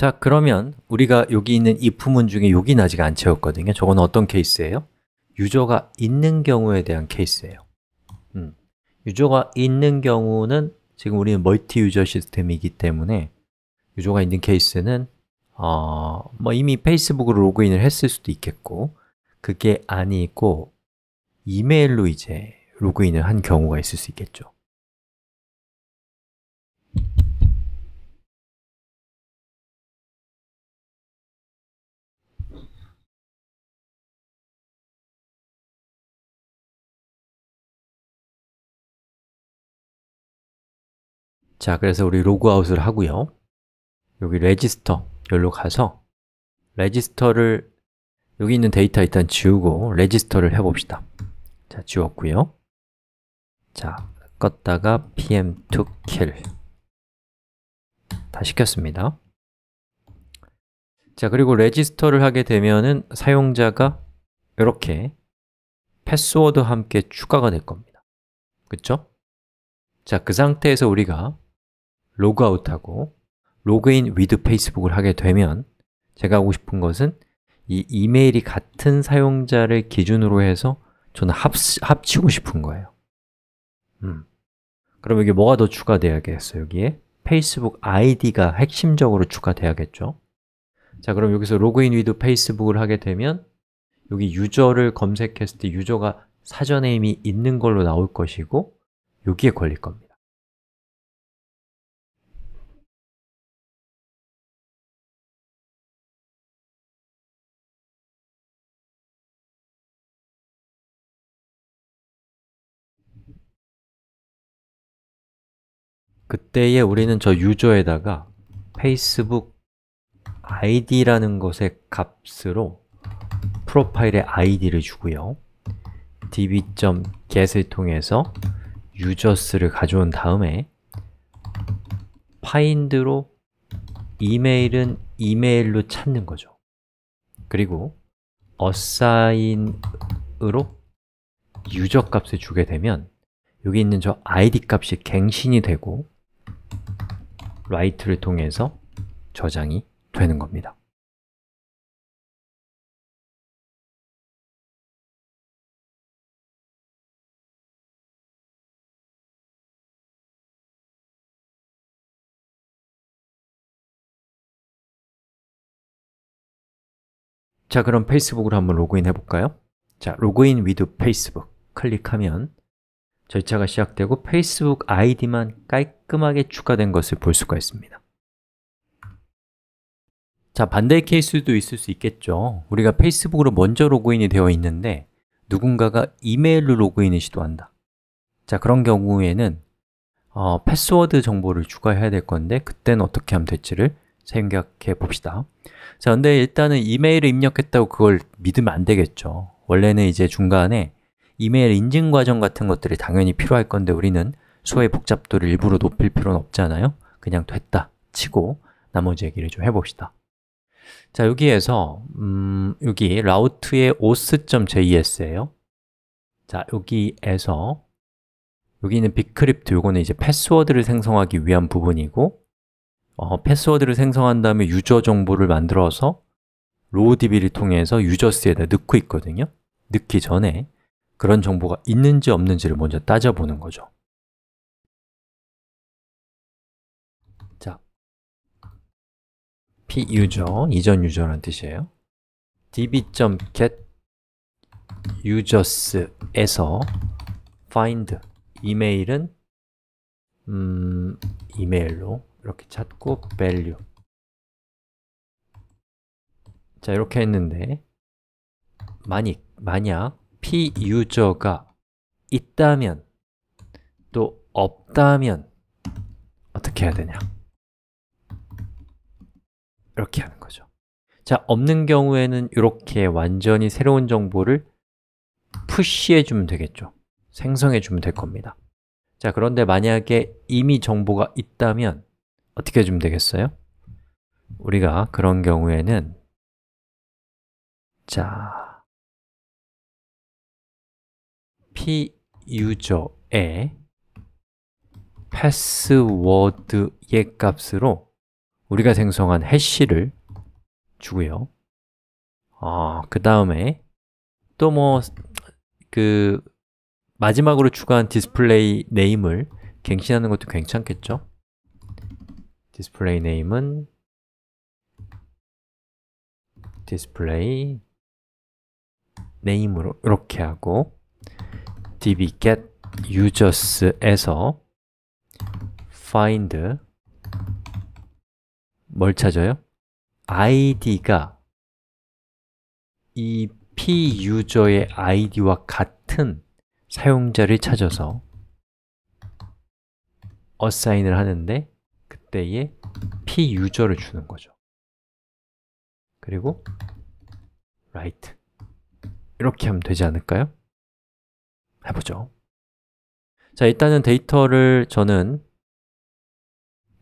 자, 그러면 우리가 여기 있는 이 부문 중에 여긴 아직 안 채웠거든요. 저건 어떤 케이스예요? 유저가 있는 경우에 대한 케이스예요. 음. 유저가 있는 경우는 지금 우리는 멀티 유저 시스템이기 때문에 유저가 있는 케이스는 어, 뭐 이미 페이스북으로 로그인을 했을 수도 있겠고 그게 아니고 이메일로 이제 로그인을 한 경우가 있을 수 있겠죠. 자, 그래서 우리 로그아웃을 하고요 여기 레지스터, 여기로 가서 레지스터를 여기 있는 데이터 일단 지우고 레지스터를 해봅시다 자, 지웠고요 자, 껐다가 pm2 kill 다시 켰습니다 자, 그리고 레지스터를 하게 되면은 사용자가 이렇게 패스워드 함께 추가가 될 겁니다 그쵸? 자, 그 상태에서 우리가 로그아웃하고 로그인 위드 페이스북을 하게 되면 제가 하고 싶은 것은 이 이메일이 같은 사용자를 기준으로 해서 저는 합, 합치고 싶은 거예요 음. 그럼 이게 뭐가 더 추가돼야겠어요? 여기에 페이스북 아이디가 핵심적으로 추가돼야겠죠? 자, 그럼 여기서 로그인 위드 페이스북을 하게 되면 여기 유저를 검색했을 때 유저가 사전에 이미 있는 걸로 나올 것이고 여기에 걸릴 겁니다 그때에 우리는 저 유저에다가 페이스북 id라는 것의 값으로 프로파일의 id를 주고요 db.get을 통해서 users.를 가져온 다음에 find로 이메일은 이메일로 찾는 거죠 그리고 assign으로 유저 값을 주게 되면 여기 있는 저 id 값이 갱신이 되고 라이트를 통해서 저장이 되는 겁니다. 자, 그럼 페이스북으로 한번 로그인 해볼까요? 자, 로그인 위드 페이스북 클릭하면 절차가 시작되고 페이스북 아이디만 깔끔하게 추가된 것을 볼 수가 있습니다 자, 반대의 케이스도 있을 수 있겠죠 우리가 페이스북으로 먼저 로그인이 되어 있는데 누군가가 이메일로 로그인을 시도한다 자, 그런 경우에는 어, 패스워드 정보를 추가해야 될 건데 그때는 어떻게 하면 될지를 생각해 봅시다 자, 근데 일단은 이메일을 입력했다고 그걸 믿으면 안 되겠죠 원래는 이제 중간에 이메일 인증 과정 같은 것들이 당연히 필요할 건데 우리는 수의 복잡도를 일부러 높일 필요는 없잖아요 그냥 됐다 치고 나머지 얘기를 좀 해봅시다 자, 여기에서 음, 여기 라우트의 os.js예요 자, 여기에서 여기는 빅크립트, 요거는 이제 패스워드를 생성하기 위한 부분이고 어, 패스워드를 생성한 다음에 유저 정보를 만들어서 로우DB를 통해서 유저스에다 넣고 있거든요 넣기 전에 그런 정보가 있는지 없는지를 먼저 따져보는 거죠. 자, p 유저, 이전 유저란 뜻이에요. db.get users에서 find 이메일은 음, 이메일로 이렇게 찾고 value 자, 이렇게 했는데 만약, 만약 피유저가 있다면 또 없다면 어떻게 해야 되냐? 이렇게 하는 거죠. 자, 없는 경우에는 이렇게 완전히 새로운 정보를 푸시해 주면 되겠죠. 생성해 주면 될 겁니다. 자, 그런데 만약에 이미 정보가 있다면 어떻게 해주면 되겠어요? 우리가 그런 경우에는 자, p 유저의 패스워드의 값으로 우리가 생성한 해시를 주고요. 아, 그 다음에 또 뭐 그 마지막으로 추가한 디스플레이 네임을 갱신하는 것도 괜찮겠죠? 디스플레이 네임은 디스플레이 네임으로 이렇게 하고 db get users에서 find 뭘 찾아요? id가 이 p 유저의 id와 같은 사용자를 찾아서 어사인을 하는데 그때에 p 유저를 주는 거죠. 그리고 w r i t e 이렇게 하면 되지 않을까요? 해보죠. 자, 일단은 데이터를 저는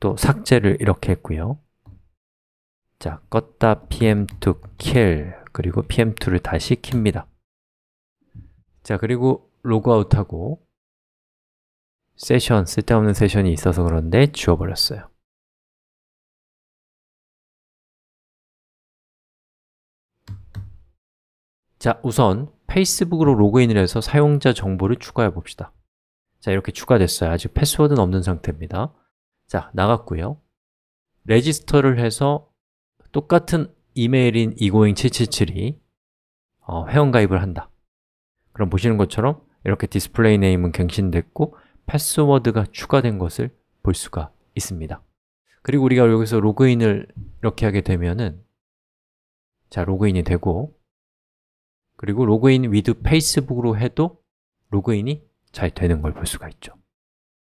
또 삭제를 이렇게 했고요. 자, 껐다 pm2 kill 그리고 pm2를 다시 킵니다. 자, 그리고 로그아웃하고 세션, 쓸데없는 세션이 있어서 그런데 지워버렸어요. 자, 우선 페이스북으로 로그인을 해서 사용자 정보를 추가해 봅시다 자, 이렇게 추가됐어요 아직 패스워드는 없는 상태입니다 자, 나갔고요 레지스터를 해서 똑같은 이메일인 이고잉777이 어, 회원가입을 한다 그럼 보시는 것처럼 이렇게 디스플레이 네임은 갱신됐고 패스워드가 추가된 것을 볼 수가 있습니다 그리고 우리가 여기서 로그인을 이렇게 하게 되면은 자, 로그인이 되고 그리고 로그인 위드 페이스북으로 해도 로그인이 잘 되는 걸 볼 수가 있죠